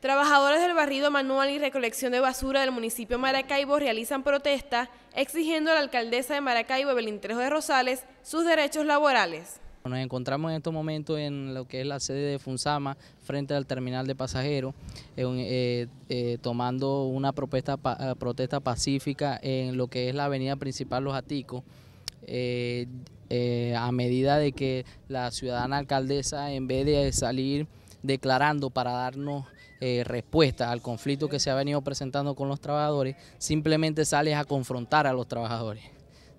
Trabajadores del barrido manual y recolección de basura del municipio Maracaibo realizan protesta exigiendo a la alcaldesa de Maracaibo, Belín Trejo de Rosales, sus derechos laborales. Nos encontramos en estos momentos en lo que es la sede de Funzama, frente al terminal de pasajeros, eh, eh, tomando una eh, protesta, pacífica en lo que es la avenida principal Los Aticos. a medida de que la ciudadana alcaldesa, en vez de salir declarando para darnos eh, respuesta al conflicto que se ha venido presentando con los trabajadores, simplemente sales a confrontar a los trabajadores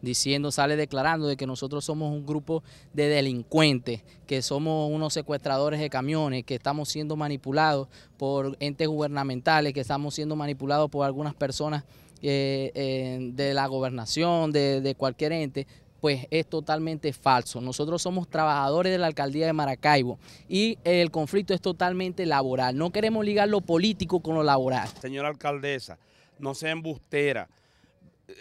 diciendo, sale declarando de que nosotros somos un grupo de delincuentes, que somos unos secuestradores de camiones, que estamos siendo manipulados por entes gubernamentales, que estamos siendo manipulados por algunas personas eh, eh, de la gobernación, de cualquier ente, pues es totalmente falso. Nosotros somos trabajadores de la alcaldía de Maracaibo y el conflicto es totalmente laboral. No queremos ligar lo político con lo laboral. Señora alcaldesa, no sea embustera.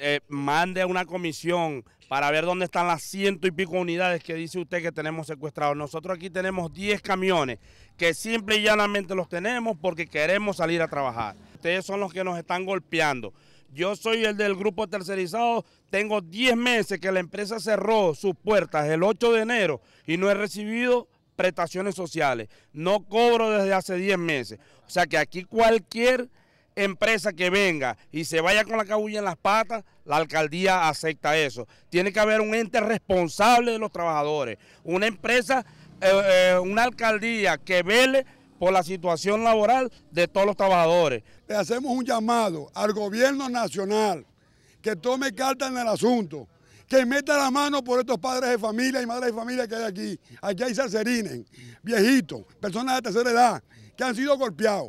Eh, mande mande una comisión para ver dónde están las ciento y pico unidades que dice usted que tenemos secuestrados. Nosotros aquí tenemos 10 camiones que simple y llanamente los tenemos porque queremos salir a trabajar. Ustedes son los que nos están golpeando. Yo soy el del grupo tercerizado, tengo 10 meses que la empresa cerró sus puertas el 8 de enero y no he recibido prestaciones sociales. No cobro desde hace 10 meses. O sea que aquí cualquier empresa que venga y se vaya con la cabulla en las patas, la alcaldía acepta eso. Tiene que haber un ente responsable de los trabajadores, una empresa, eh, eh, una alcaldía que vele por la situación laboral de todos los trabajadores. Le hacemos un llamado al gobierno nacional que tome carta en el asunto, que meta la mano por estos padres de familia y madres de familia que hay aquí. Aquí hay salserines, viejitos, personas de tercera edad que han sido golpeados.